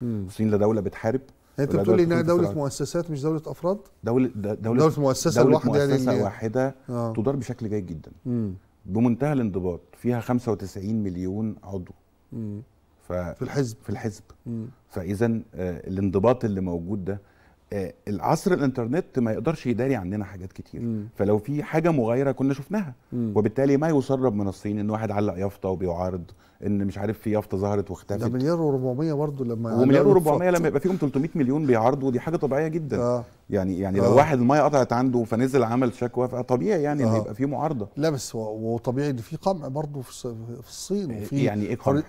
مم. الصين لا دوله بتحارب يعني انت بتقولي انها دوله مؤسسات مش دوله افراد دوله دوله, دولة مؤسسه دولة واحده يعني مؤسسه يعني واحده آه. تدار بشكل جيد جدا مم. بمنتهى الانضباط فيها 95 مليون عضو ف... في الحزب في الحزب فاذا آه الانضباط اللي موجود ده آه، العصر الانترنت ما يقدرش يداري عندنا حاجات كتير م. فلو في حاجه مغايره كنا شفناها م. وبالتالي ما يسرب من الصين ان واحد علق يافطه وبيعارض ان مش عارف في يافطه ظهرت واختفت ده مليار و400 برضه لما ومليار و400 لما يبقى فيهم 300 مليون بيعارضوا دي حاجه طبيعيه جدا آه. يعني يعني آه. لو واحد الميه قطعت عنده فنزل عمل شكوى فطبيعي يعني آه. ان يبقى في معارضه لا بس وطبيعي ان في قمع برضه في الصين آه، وفي يعني ايه قمع؟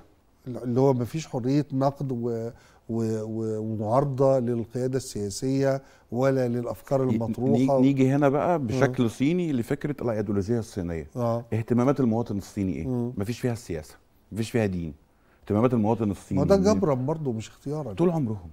اللي هو ما فيش حريه نقد و ومعارضه للقياده السياسيه ولا للافكار المطروحه نيجي هنا بقى بشكل م. صيني لفكره الأيدولوجية الصينيه آه. اهتمامات المواطن الصيني ايه ما مفيش فيها السياسه مفيش فيها دين اهتمامات المواطن الصيني ما ده إيه؟ جبرا برضه مش اختيارا طول عمرهم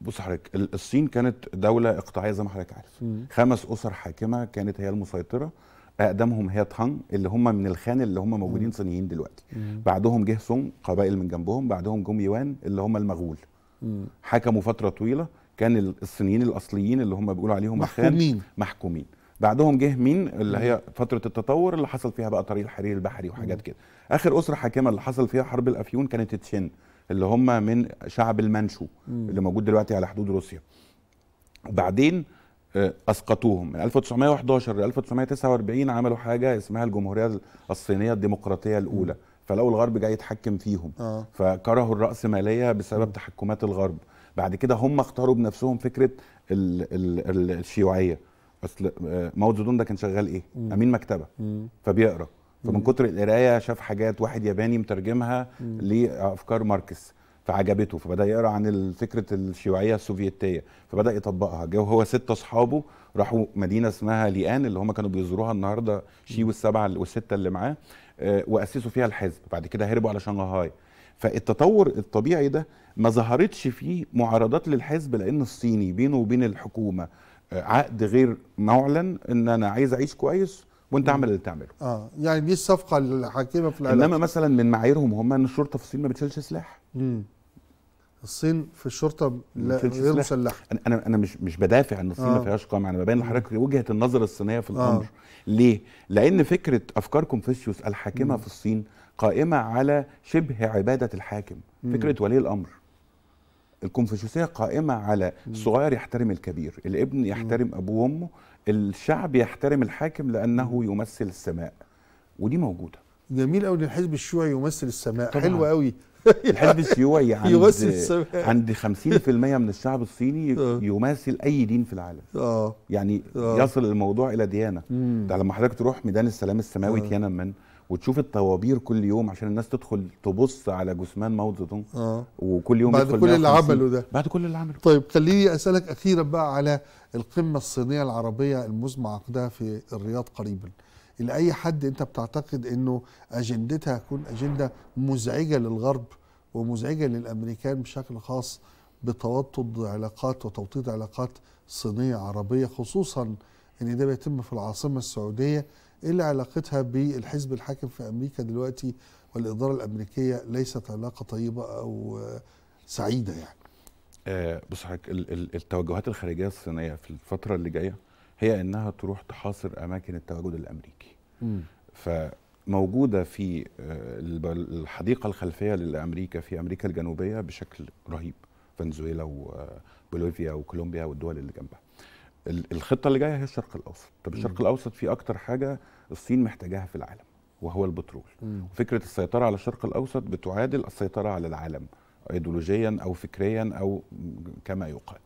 بص حضرتك الصين كانت دوله اقطاعيه زي ما حضرتك عارف خمس اسر حاكمه كانت هي المسيطره اقدمهم هي تانج اللي هم من الخان اللي هم موجودين صينيين دلوقتي مم. بعدهم جه سونج قبائل من جنبهم بعدهم جوم يوان اللي هم المغول مم. حكموا فتره طويله كان الصينيين الاصليين اللي هم بيقولوا عليهم محكومين الخان محكومين بعدهم جه مين اللي هي فتره التطور اللي حصل فيها بقى طريق الحرير البحري وحاجات كده اخر اسره حاكمه اللي حصل فيها حرب الافيون كانت تشين اللي هم من شعب المانشو مم. اللي موجود دلوقتي على حدود روسيا وبعدين آه، اسقطوهم من 1911 ل 1949 عملوا حاجه اسمها الجمهوريه الصينيه الديمقراطيه الاولى فلقوا الغرب جاي يتحكم فيهم آه. فكرهوا الرأسمالية بسبب تحكمات الغرب بعد كده هم اختاروا بنفسهم فكرة الـ الـ الـ الشيوعية أصل آه، ماو زيدون ده كان شغال إيه؟ مم. أمين مكتبة مم. فبيقرأ فمن كتر القراية شاف حاجات واحد ياباني مترجمها لأفكار ماركس فعجبته فبدا يقرا عن فكره الشيوعيه السوفيتيه فبدا يطبقها جه هو ست اصحابه راحوا مدينه اسمها ليان اللي هم كانوا بيزوروها النهارده شي والسبعه والسته اللي معاه آه، واسسوا فيها الحزب بعد كده هربوا على شنغهاي فالتطور الطبيعي ده ما ظهرتش فيه معارضات للحزب لان الصيني بينه وبين الحكومه آه، عقد غير معلن ان انا عايز اعيش كويس وانت اعمل اللي تعمله اه يعني دي الصفقه الحاكمه في العلاقه انما مثلا من معاييرهم هم ان الشرطه في الصين ما بتشيلش سلاح امم الصين في الشرطه غير مسلحه انا انا مش مش بدافع ان الصين آه. ما فيهاش قمع انا ببين لحضرتك وجهه النظر الصينيه في الامر آه. ليه؟ لان فكره افكار كونفوشيوس الحاكمه م. في الصين قائمه على شبه عباده الحاكم م. فكره ولي الامر الكونفوشيوسيه قائمه على الصغير يحترم الكبير الابن يحترم ابوه وامه الشعب يحترم الحاكم لانه يمثل السماء ودي موجوده جميل قوي ان الحزب الشيوعي يمثل السماء طبعا. حلو قوي الحزب الشيوعي عند يمثل السماء عند 50% من الشعب الصيني آه. يماثل اي دين في العالم اه يعني أوه. يصل الموضوع الى ديانه ده لما حضرتك تروح ميدان السلام السماوي آه. تيانا من وتشوف الطوابير كل يوم عشان الناس تدخل تبص على جثمان ماو زيدونج آه. وكل يوم بعد كل اللي عمله ده بعد كل اللي عمله طيب خليني اسالك اخيرا بقى على القمه الصينيه العربيه المزمع عقدها في الرياض قريبا الى اي حد انت بتعتقد انه اجندتها هتكون اجنده مزعجه للغرب ومزعجه للامريكان بشكل خاص بتوطد علاقات وتوطيد علاقات صينيه عربيه خصوصا ان ده بيتم في العاصمه السعوديه اللي علاقتها بالحزب الحاكم في امريكا دلوقتي والاداره الامريكيه ليست علاقه طيبه او سعيده يعني. آه، بص حضرتك التوجهات الخارجيه الصينيه في الفتره اللي جايه هي انها تروح تحاصر اماكن التواجد الامريكي م. فموجوده في آه، الحديقه الخلفيه لامريكا في امريكا الجنوبيه بشكل رهيب فنزويلا وبوليفيا آه، وكولومبيا والدول اللي جنبها الخطه اللي جايه هي الشرق الاوسط طب الشرق الاوسط في اكتر حاجه الصين محتاجاها في العالم وهو البترول م. وفكره السيطره على الشرق الاوسط بتعادل السيطره على العالم آه، ايديولوجيا او فكريا او كما يقال